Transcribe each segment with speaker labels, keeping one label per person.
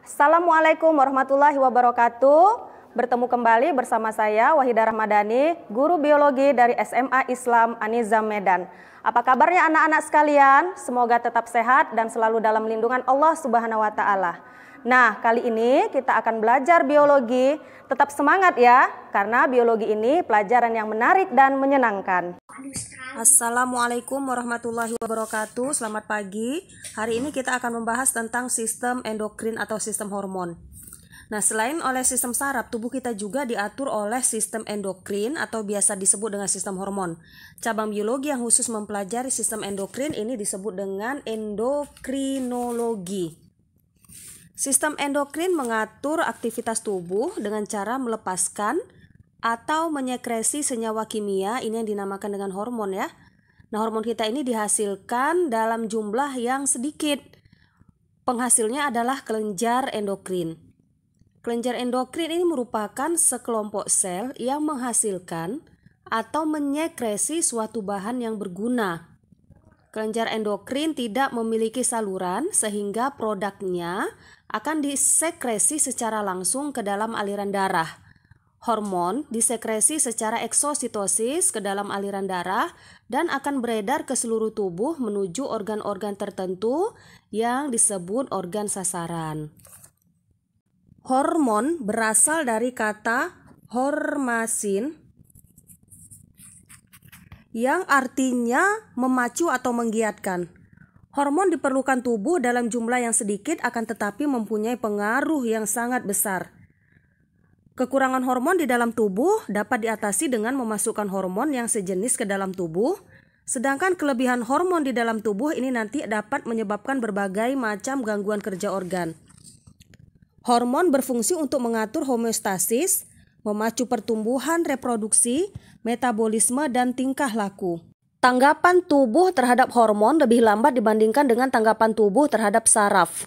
Speaker 1: Assalamualaikum warahmatullahi wabarakatuh. Bertemu kembali bersama saya Wahida Rahmadani, guru biologi dari SMA Islam Anizam Medan. Apa kabarnya anak-anak sekalian? Semoga tetap sehat dan selalu dalam lindungan Allah Subhanahu wa taala. Nah, kali ini kita akan belajar biologi. Tetap semangat ya, karena biologi ini pelajaran yang menarik dan menyenangkan. Assalamualaikum warahmatullahi wabarakatuh. Selamat pagi. Hari ini kita akan membahas tentang sistem endokrin atau sistem hormon. Nah, selain oleh sistem saraf, tubuh kita juga diatur oleh sistem endokrin atau biasa disebut dengan sistem hormon. Cabang biologi yang khusus mempelajari sistem endokrin ini disebut dengan endokrinologi. Sistem endokrin mengatur aktivitas tubuh dengan cara melepaskan atau menyekresi senyawa kimia, ini yang dinamakan dengan hormon ya. Nah, hormon kita ini dihasilkan dalam jumlah yang sedikit. Penghasilnya adalah kelenjar endokrin. Kelenjar endokrin ini merupakan sekelompok sel yang menghasilkan atau menyekresi suatu bahan yang berguna Kelenjar endokrin tidak memiliki saluran sehingga produknya akan disekresi secara langsung ke dalam aliran darah. Hormon disekresi secara eksositosis ke dalam aliran darah dan akan beredar ke seluruh tubuh menuju organ-organ tertentu yang disebut organ sasaran. Hormon berasal dari kata hormasin yang artinya memacu atau menggiatkan. Hormon diperlukan tubuh dalam jumlah yang sedikit akan tetapi mempunyai pengaruh yang sangat besar. Kekurangan hormon di dalam tubuh dapat diatasi dengan memasukkan hormon yang sejenis ke dalam tubuh, sedangkan kelebihan hormon di dalam tubuh ini nanti dapat menyebabkan berbagai macam gangguan kerja organ. Hormon berfungsi untuk mengatur homeostasis, memacu pertumbuhan reproduksi, metabolisme, dan tingkah laku. Tanggapan tubuh terhadap hormon lebih lambat dibandingkan dengan tanggapan tubuh terhadap saraf.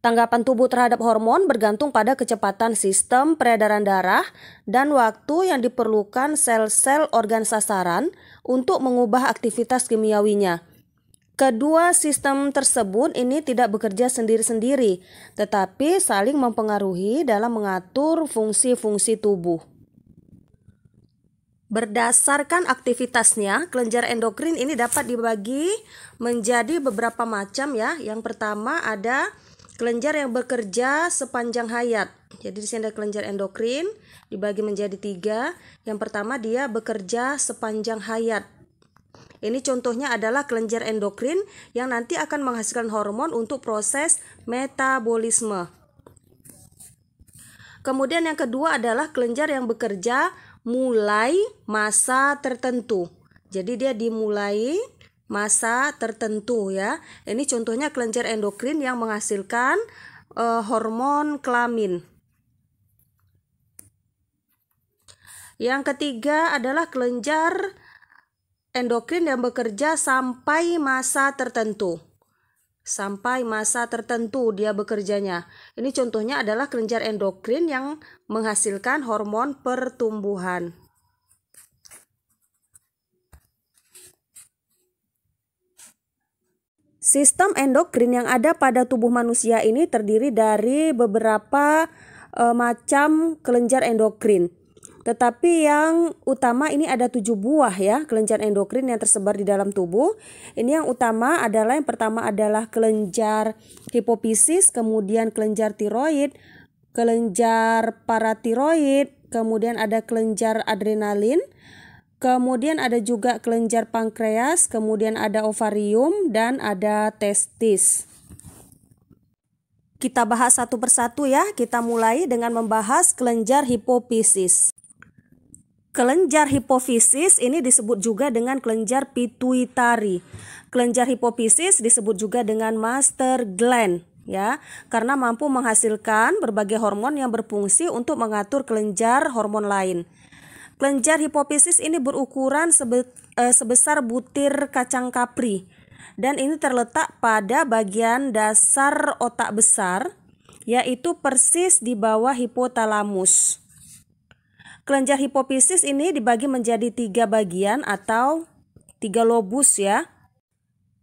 Speaker 1: Tanggapan tubuh terhadap hormon bergantung pada kecepatan sistem peredaran darah dan waktu yang diperlukan sel-sel organ sasaran untuk mengubah aktivitas kimiawinya. Kedua sistem tersebut ini tidak bekerja sendiri-sendiri, tetapi saling mempengaruhi dalam mengatur fungsi-fungsi tubuh. Berdasarkan aktivitasnya, kelenjar endokrin ini dapat dibagi menjadi beberapa macam ya. Yang pertama ada kelenjar yang bekerja sepanjang hayat. Jadi di sini ada kelenjar endokrin dibagi menjadi tiga. Yang pertama dia bekerja sepanjang hayat ini contohnya adalah kelenjar endokrin yang nanti akan menghasilkan hormon untuk proses metabolisme. Kemudian yang kedua adalah kelenjar yang bekerja mulai masa tertentu. Jadi dia dimulai masa tertentu ya. Ini contohnya kelenjar endokrin yang menghasilkan eh, hormon kelamin. Yang ketiga adalah kelenjar endokrin yang bekerja sampai masa tertentu. Sampai masa tertentu dia bekerjanya. Ini contohnya adalah kelenjar endokrin yang menghasilkan hormon pertumbuhan. Sistem endokrin yang ada pada tubuh manusia ini terdiri dari beberapa e, macam kelenjar endokrin. Tetapi yang utama ini ada tujuh buah ya kelenjar endokrin yang tersebar di dalam tubuh. Ini yang utama adalah yang pertama adalah kelenjar hipofisis, kemudian kelenjar tiroid, kelenjar paratiroid, kemudian ada kelenjar adrenalin, kemudian ada juga kelenjar pankreas, kemudian ada ovarium dan ada testis kita bahas satu persatu ya. Kita mulai dengan membahas kelenjar hipofisis. Kelenjar hipofisis ini disebut juga dengan kelenjar pituitari. Kelenjar hipofisis disebut juga dengan master gland ya, karena mampu menghasilkan berbagai hormon yang berfungsi untuk mengatur kelenjar hormon lain. Kelenjar hipofisis ini berukuran eh, sebesar butir kacang kapri dan ini terletak pada bagian dasar otak besar yaitu persis di bawah hipotalamus. Kelenjar hipofisis ini dibagi menjadi tiga bagian atau tiga lobus ya,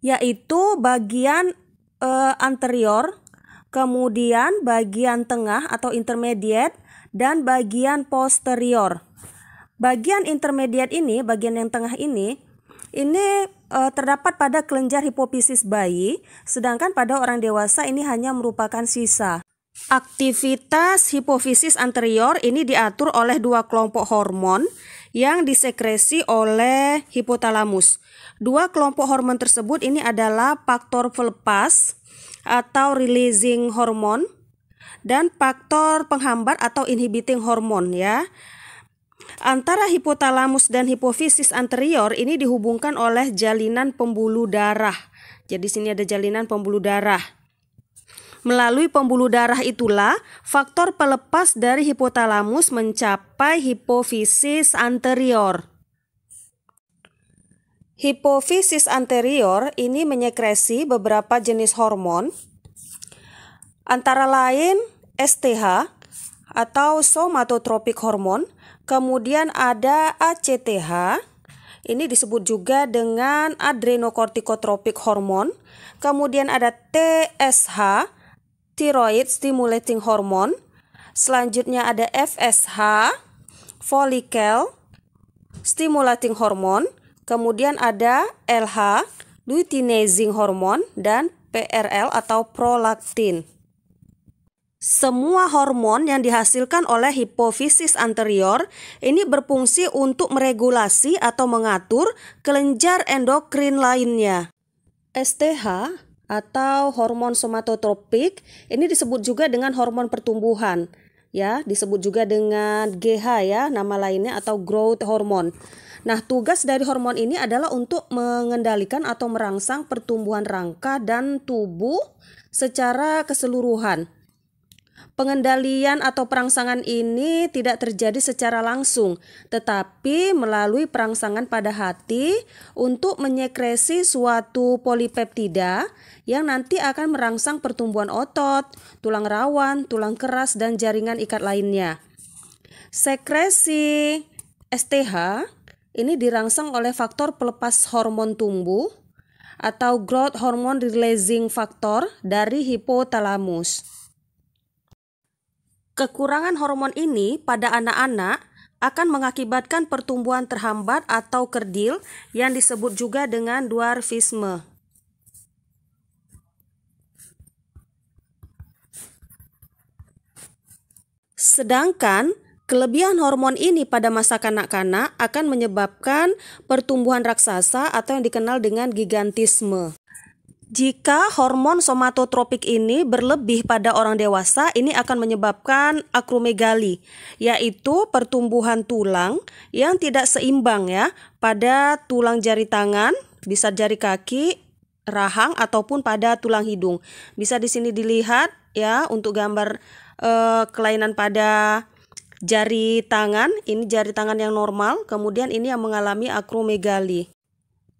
Speaker 1: yaitu bagian e, anterior, kemudian bagian tengah atau intermediate, dan bagian posterior. Bagian intermediate ini, bagian yang tengah ini, ini e, terdapat pada kelenjar hipofisis bayi, sedangkan pada orang dewasa ini hanya merupakan sisa. Aktivitas hipofisis anterior ini diatur oleh dua kelompok hormon yang disekresi oleh hipotalamus. Dua kelompok hormon tersebut ini adalah faktor pelepas atau releasing hormon dan faktor penghambat atau inhibiting hormon ya. Antara hipotalamus dan hipofisis anterior ini dihubungkan oleh jalinan pembuluh darah. Jadi sini ada jalinan pembuluh darah. Melalui pembuluh darah itulah faktor pelepas dari hipotalamus mencapai hipofisis anterior. Hipofisis anterior ini menyekresi beberapa jenis hormon antara lain STH atau somatotropik hormon, kemudian ada ACTH ini disebut juga dengan adrenokortikotropik hormon. Kemudian ada TSH thyroid stimulating hormone, selanjutnya ada FSH, folikel stimulating hormone, kemudian ada LH, luteinizing hormone dan PRL atau prolaktin. Semua hormon yang dihasilkan oleh hipofisis anterior ini berfungsi untuk meregulasi atau mengatur kelenjar endokrin lainnya. STH atau hormon somatotropik. Ini disebut juga dengan hormon pertumbuhan, ya, disebut juga dengan GH ya, nama lainnya atau growth hormon Nah, tugas dari hormon ini adalah untuk mengendalikan atau merangsang pertumbuhan rangka dan tubuh secara keseluruhan. Pengendalian atau perangsangan ini tidak terjadi secara langsung, tetapi melalui perangsangan pada hati untuk menyekresi suatu polipeptida yang nanti akan merangsang pertumbuhan otot, tulang rawan, tulang keras, dan jaringan ikat lainnya. Sekresi STH ini dirangsang oleh faktor pelepas hormon tumbuh atau growth hormone releasing factor dari hipotalamus. Kekurangan hormon ini pada anak-anak akan mengakibatkan pertumbuhan terhambat atau kerdil yang disebut juga dengan dwarfisme. Sedangkan kelebihan hormon ini pada masa kanak-kanak akan menyebabkan pertumbuhan raksasa atau yang dikenal dengan gigantisme. Jika hormon somatotropik ini berlebih pada orang dewasa, ini akan menyebabkan akromegali, yaitu pertumbuhan tulang yang tidak seimbang ya pada tulang jari tangan, bisa jari kaki, rahang ataupun pada tulang hidung. Bisa di sini dilihat ya untuk gambar eh, kelainan pada jari tangan, ini jari tangan yang normal, kemudian ini yang mengalami akromegali.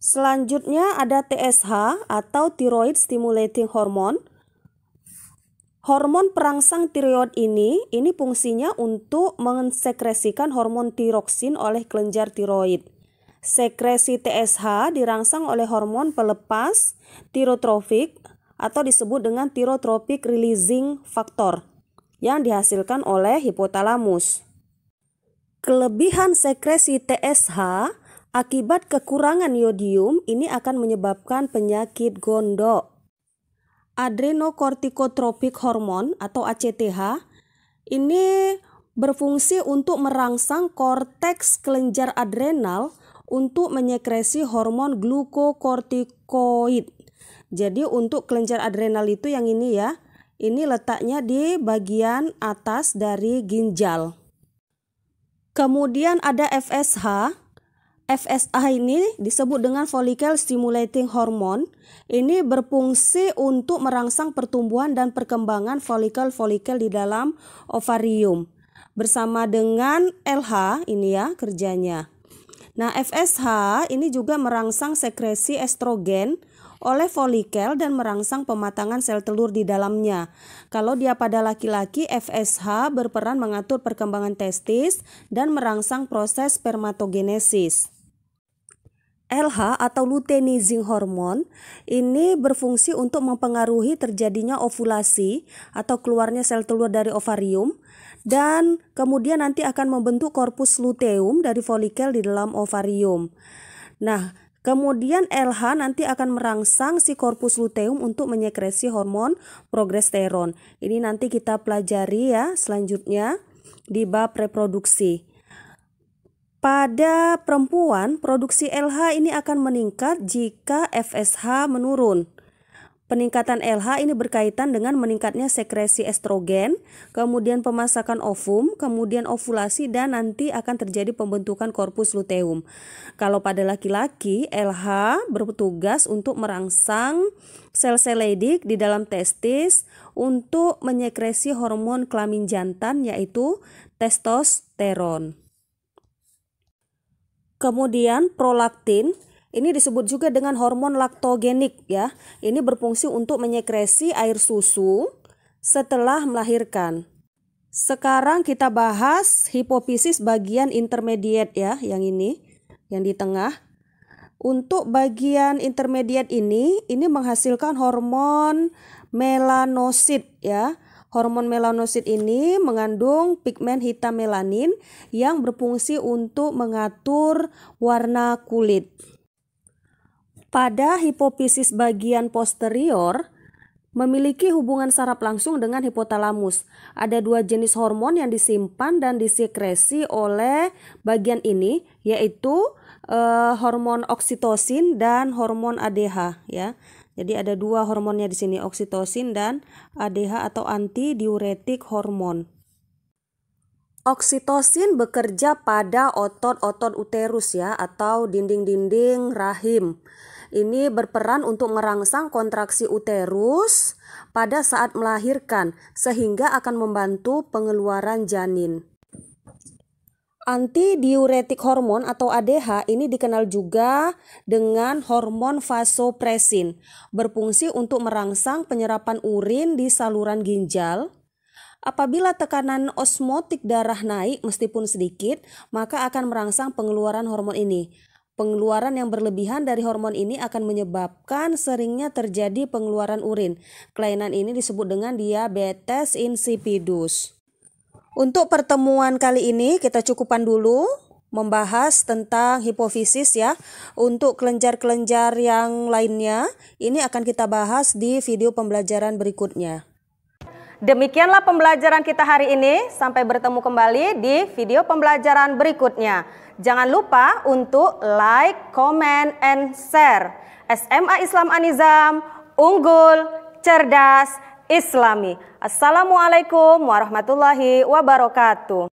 Speaker 1: Selanjutnya ada TSH atau Thyroid Stimulating Hormone. Hormon perangsang tiroid ini, ini fungsinya untuk mensekresikan hormon tiroksin oleh kelenjar tiroid. Sekresi TSH dirangsang oleh hormon pelepas tirotrofik atau disebut dengan tirotropic releasing factor yang dihasilkan oleh hipotalamus. Kelebihan sekresi TSH Akibat kekurangan yodium, ini akan menyebabkan penyakit gondok. Adrenokortikotropic hormon atau ACTH ini berfungsi untuk merangsang korteks kelenjar adrenal untuk menyekresi hormon glukokortikoid. Jadi untuk kelenjar adrenal itu yang ini ya, ini letaknya di bagian atas dari ginjal. Kemudian ada FSH FSH ini disebut dengan follicle stimulating hormone. Ini berfungsi untuk merangsang pertumbuhan dan perkembangan folikel-folikel di dalam ovarium. Bersama dengan LH ini ya kerjanya. Nah, FSH ini juga merangsang sekresi estrogen oleh folikel dan merangsang pematangan sel telur di dalamnya. Kalau dia pada laki-laki, FSH berperan mengatur perkembangan testis dan merangsang proses spermatogenesis. LH atau luteinizing hormon ini berfungsi untuk mempengaruhi terjadinya ovulasi atau keluarnya sel telur dari ovarium dan kemudian nanti akan membentuk korpus luteum dari folikel di dalam ovarium. Nah, kemudian LH nanti akan merangsang si korpus luteum untuk menyekresi hormon progesteron. Ini nanti kita pelajari ya selanjutnya di bab reproduksi. Pada perempuan, produksi LH ini akan meningkat jika FSH menurun. Peningkatan LH ini berkaitan dengan meningkatnya sekresi estrogen, kemudian pemasakan ovum, kemudian ovulasi dan nanti akan terjadi pembentukan korpus luteum. Kalau pada laki-laki, LH bertugas untuk merangsang sel-sel leydig di dalam testis untuk menyekresi hormon kelamin jantan yaitu testosteron. Kemudian prolaktin ini disebut juga dengan hormon laktogenik ya. Ini berfungsi untuk menyekresi air susu setelah melahirkan. Sekarang kita bahas hipofisis bagian intermediate ya, yang ini, yang di tengah. Untuk bagian intermediate ini, ini menghasilkan hormon melanosit ya. Hormon melanosit ini mengandung pigmen hitam melanin yang berfungsi untuk mengatur warna kulit. Pada hipofisis bagian posterior, memiliki hubungan saraf langsung dengan hipotalamus. Ada dua jenis hormon yang disimpan dan disekresi oleh bagian ini, yaitu eh, hormon oksitosin dan hormon ADH. Ya, jadi ada dua hormonnya di sini, oksitosin dan ADH atau anti diuretik hormon. Oksitosin bekerja pada otot-otot uterus ya atau dinding-dinding rahim. Ini berperan untuk merangsang kontraksi uterus pada saat melahirkan sehingga akan membantu pengeluaran janin. Anti diuretik hormon atau ADH ini dikenal juga dengan hormon vasopresin, berfungsi untuk merangsang penyerapan urin di saluran ginjal. Apabila tekanan osmotik darah naik meskipun sedikit, maka akan merangsang pengeluaran hormon ini. Pengeluaran yang berlebihan dari hormon ini akan menyebabkan seringnya terjadi pengeluaran urin. Kelainan ini disebut dengan diabetes insipidus. Untuk pertemuan kali ini kita cukupan dulu membahas tentang hipofisis ya. Untuk kelenjar-kelenjar yang lainnya ini akan kita bahas di video pembelajaran berikutnya. Demikianlah pembelajaran kita hari ini. Sampai bertemu kembali di video pembelajaran berikutnya. Jangan lupa untuk like, comment, and share. SMA Islam Anizam, unggul, cerdas, Islami. Assalamualaikum warahmatullahi wabarakatuh.